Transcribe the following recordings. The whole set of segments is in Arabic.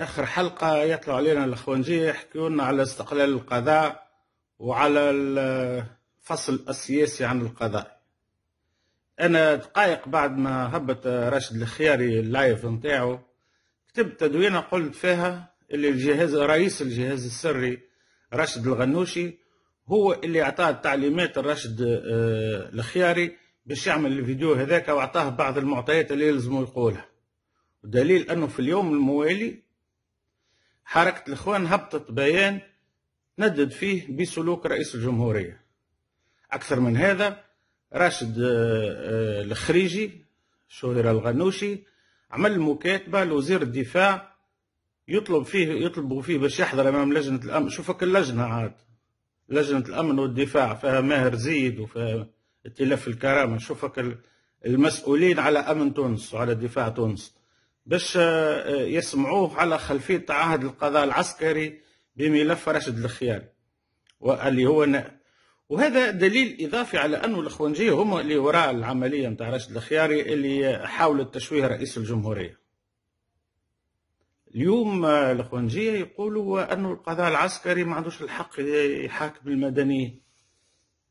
آخر حلقة يطلعوا علينا الأخوانجية يحكيوا لنا على استقلال القضاء وعلى الفصل السياسي عن القضاء أنا دقائق بعد ما هبط راشد الخياري اللايف نتاعو كتبت تدوينة قلت فيها اللي الجهاز رئيس الجهاز السري راشد الغنوشي هو اللي أعطاه التعليمات راشد آه، الخياري باش يعمل الفيديو هذاك وأعطاه بعض المعطيات اللي يلزمه يقولها ودليل أنه في اليوم الموالي حركة الإخوان هبطت بيان ندد فيه بسلوك رئيس الجمهورية أكثر من هذا راشد آه، آه، الخريجي شهير الغنوشي عمل مكاتبة لوزير الدفاع يطلب فيه يطلبوا فيه باش يحضر أمام لجنة الأمن شوفك اللجنة عاد لجنة الأمن والدفاع فيها ماهر زيد وفيها ائتلاف الكرامة شوفك المسؤولين على أمن تونس وعلى دفاع تونس باش آه، آه، يسمعوه على خلفية تعهد القضاء العسكري بملف راشد الخيال واللي هو وهذا دليل إضافي على أنه الإخوانجية هم اللي وراء العملية نتاع راشد الخياري اللي حاول تشويه رئيس الجمهورية اليوم آه، الإخوانجية يقولوا أنه القضاء العسكري ما عندوش الحق يحاكم المدنيين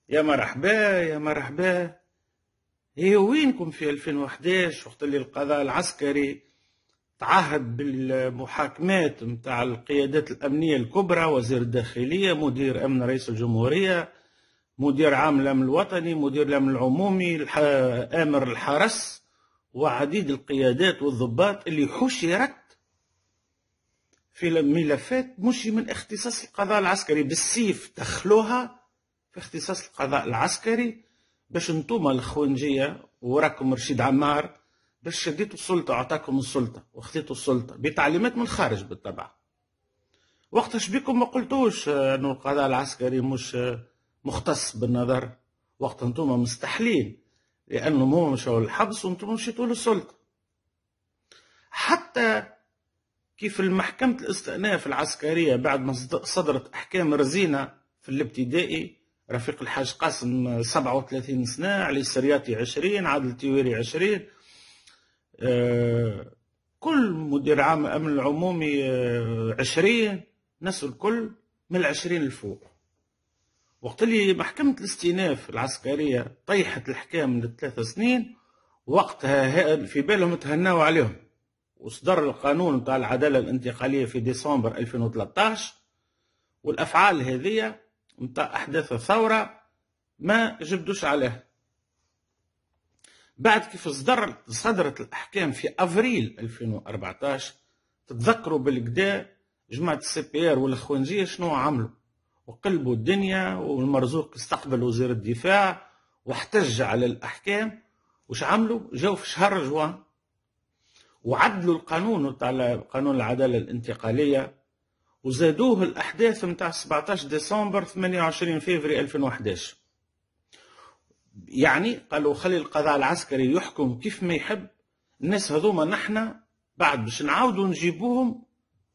يا مرحبا يا مرحبا هي إيه، وينكم في 2011 وقت اللي القضاء العسكري تعهد بالمحاكمات نتاع القيادات الأمنية الكبرى وزير الداخلية مدير أمن رئيس الجمهورية مدير عام الأمن الوطني مدير الأمن العمومي آمر الحرس وعديد القيادات والضباط اللي حشرت في ملفات مش من اختصاص القضاء العسكري بالسيف دخلوها في اختصاص القضاء العسكري باش انتوما الخونجية وراكم رشيد عمار باش شديتوا السلطة وعطاكم السلطة واخذتوا السلطة بتعليمات من الخارج بالطبع وقتاش بكم ما قلتوش آه، أنه القضاء العسكري مش آه، مختص بالنظر وقت أنتم مستحلين لانه هما مشوا للحبس وأنتم مشيتوا للسلطة حتى كيف المحكمة الاستئناف العسكرية بعد ما صدرت أحكام رزينة في الابتدائي رفيق الحاج قاسم 37 آه، سنة علي السرياتي 20 عادل التيويري 20 آه، كل مدير عام امن العمومي آه، عشرين ناس الكل من العشرين الفوق وقت اللي محكمة الاستئناف العسكرية طيحت الحكام من ثلاثة سنين وقتها في بالهم تهناوا عليهم وصدر القانون بتاع العدالة الانتقالية في ديسمبر 2013 والأفعال هذه متاع أحداث الثورة ما جبدوش عليها بعد كيف صدرت صدرت الاحكام في افريل 2014 تتذكروا بالكدا جماعه السي بي ار والخوانجيه شنو عملوا وقلبوا الدنيا والمرزوق استقبل وزير الدفاع واحتج على الاحكام وش عملوا جاو في شهر جوان وعدلوا القانون نتاع قانون العداله الانتقاليه وزادوه الاحداث نتاع 17 ديسمبر 28 فيفري 2011 يعني قالوا خلي القضاء العسكري يحكم كيف ما يحب الناس هذوما نحن بعد باش نعاودوا نجيبوهم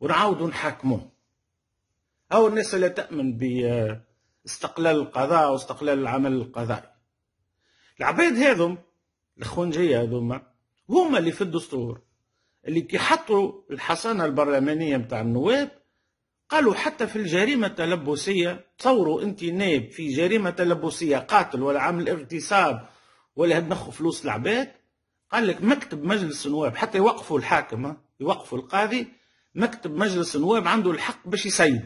ونعاودوا نحاكموهم أو الناس اللي تأمن باستقلال القضاء واستقلال العمل القضائي العباد هذم الخونجية هذوما هما اللي في الدستور اللي كي حطوا الحصانة البرلمانية متاع النواب قالوا حتى في الجريمة التلبسية تصوروا أنت نائب في جريمة تلبسية قاتل ولا عامل اغتصاب ولا هدنخوا فلوس العباد قال لك مكتب مجلس النواب حتى يوقفوا الحاكم يوقفوا القاضي مكتب مجلس النواب عنده الحق باش يسيب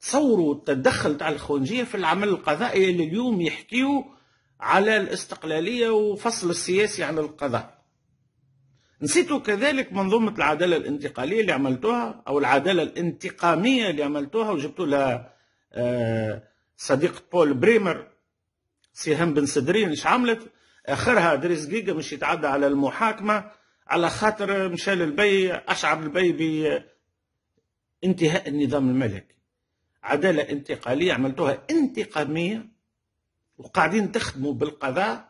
تصوروا التدخل تاع الخونجيه في العمل القضائي اللي اليوم يحكيوا على الاستقلاليه وفصل السياسي عن القضاء نسيتوا كذلك منظومة العدالة الانتقالية اللي عملتوها أو العدالة الانتقامية اللي عملتوها وجبتوا لها آه، صديق بول بريمر سهام بن سدرين ايش عملت اخرها دريس جيجا مش يتعدى على المحاكمه على خاطر مشى للبي اشعر البي بانتهاء النظام الملكي عداله انتقاليه عملتوها انتقاميه وقاعدين تخدموا بالقضاء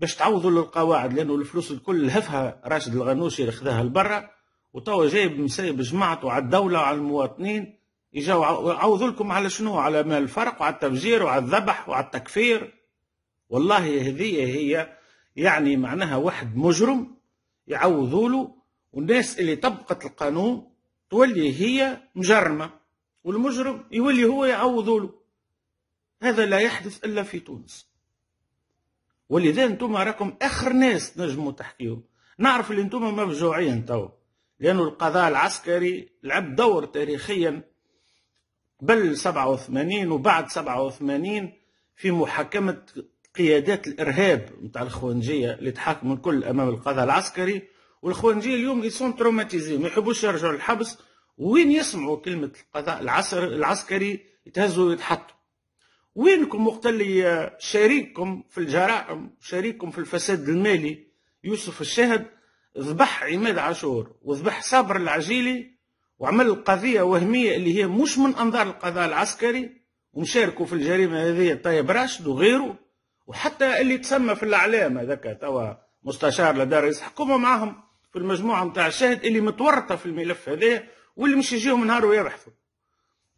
باش تعوضوا للقواعد لانه الفلوس الكل لهفها راشد الغنوشي اللي خذاها لبرا وتوا جايب مسيب جماعته على الدوله وعلى المواطنين يجاو عوضوا لكم على شنو على مال الفرق وعلى التفجير وعلى الذبح وعلى التكفير والله هذه هي يعني معناها واحد مجرم يعوضوا له والناس اللي طبقت القانون تولي هي مجرمه والمجرم يولي هو يعوضوا له هذا لا يحدث الا في تونس ولذا انتم راكم اخر ناس تنجموا تحكيو نعرف اللي انتم مفجوعين تو لانه القضاء العسكري لعب دور تاريخيا قبل 87 وبعد 87 في محاكمه قيادات الارهاب نتاع الخوانجيه اللي تحاكموا الكل امام القضاء العسكري والخوانجيه اليوم سون تروماتيزي ما يحبوش يرجعوا للحبس وين يسمعوا كلمه القضاء العسكري يتهزوا ويتحطوا وينكم وقت اللي شريككم في الجرائم شريككم في الفساد المالي يوسف الشاهد ذبح عماد عاشور وذبح صابر العجيلي وعمل قضية وهمية اللي هي مش من أنظار القضاء العسكري ومشاركوا في الجريمة هذه طيب راشد وغيره وحتى اللي تسمى في الإعلام هذاك توا مستشار لدار حكومة معاهم في المجموعة نتاع الشاهد اللي متورطة في الملف هذايا واللي مش يجيهم نهار ويبحثوا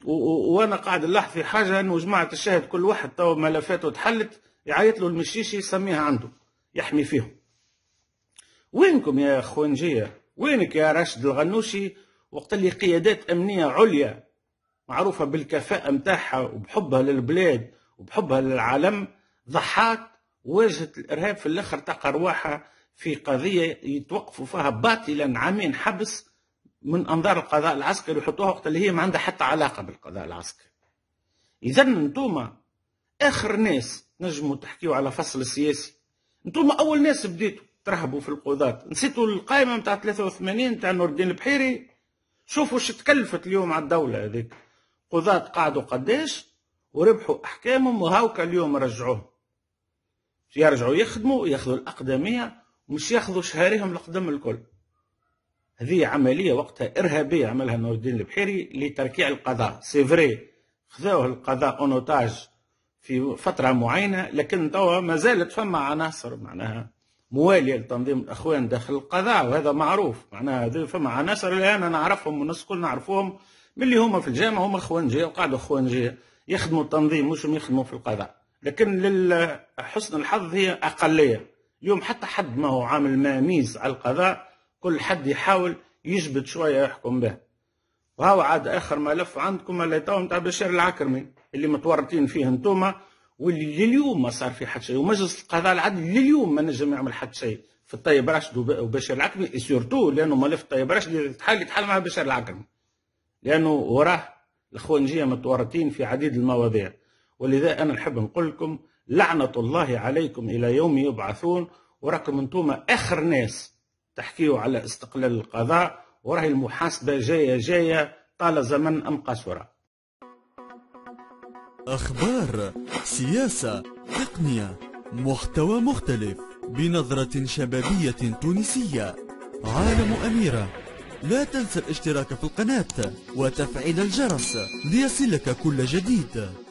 وانا قاعد نلح في حاجه انه جماعه الشاهد كل واحد تو ملفاته تحلت يعيط له المشيشي يسميها عنده يحمي فيهم وينكم يا خونجيه وينك يا راشد الغنوشي وقت اللي قيادات امنيه عليا معروفه بالكفاءه نتاعها وبحبها للبلاد وبحبها للعالم ضحات واجهت الارهاب في الاخر تلقى رواحها في قضيه يتوقفوا فيها باطلا عامين حبس من انظار القضاء العسكري يحطوها وقت اللي هي ما عندها حتى علاقه بالقضاء العسكري اذا انتوما اخر ناس نجموا تحكيوا على فصل السياسي انتوما اول ناس بديتوا ترهبوا في القضاة نسيتوا القائمة نتاع 83 نتاع نور الدين البحيري شوفوا شو تكلفت اليوم على الدولة هذيك قضاة قعدوا قداش وربحوا احكامهم وهاوكا اليوم رجعوهم يرجعوا يخدموا ياخذوا الاقدمية ومش ياخذوا شهاريهم القدم الكل هذه عملية وقتها إرهابية عملها نور الدين البحيري لتركيع القضاء سي فري خذوه القضاء اونوتاج في فترة معينة لكن توا ما زالت فما عناصر معناها موالية لتنظيم الأخوان داخل القضاء وهذا معروف معناها فما عناصر اللي أنا نعرفهم والناس الكل نعرفوهم من اللي هما في الجامعة هما خوانجية وقعدوا خوانجية يخدموا التنظيم مش يخدموا في القضاء لكن لحسن الحظ هي أقلية اليوم حتى حد ما هو عامل ما ميز على القضاء كل حد يحاول يجبد شوية يحكم به وهو عاد آخر ملف عندكم اللي تو نتاع بشير العكرمي اللي متورطين فيه انتوما واللي لليوم ما صار في حد شيء ومجلس القضاء العدل لليوم ما نجم يعمل حد شيء في الطيب راشد وبشير العكرمي سورتو لانه ملف الطيب راشد يتحل يتحل مع بشير العكرمي لانه وراه الخونجيه متورطين في عديد المواضيع ولذا انا نحب نقول لكم لعنه الله عليكم الى يوم يبعثون وراكم انتوما اخر ناس تحكيه على استقلال القضاء وراهي المحاسبة جاية جاية طال زمن أم قصرة أخبار سياسة تقنية محتوى مختلف بنظرة شبابية تونسية عالم أميرة لا تنسى الاشتراك في القناة وتفعيل الجرس ليصلك كل جديد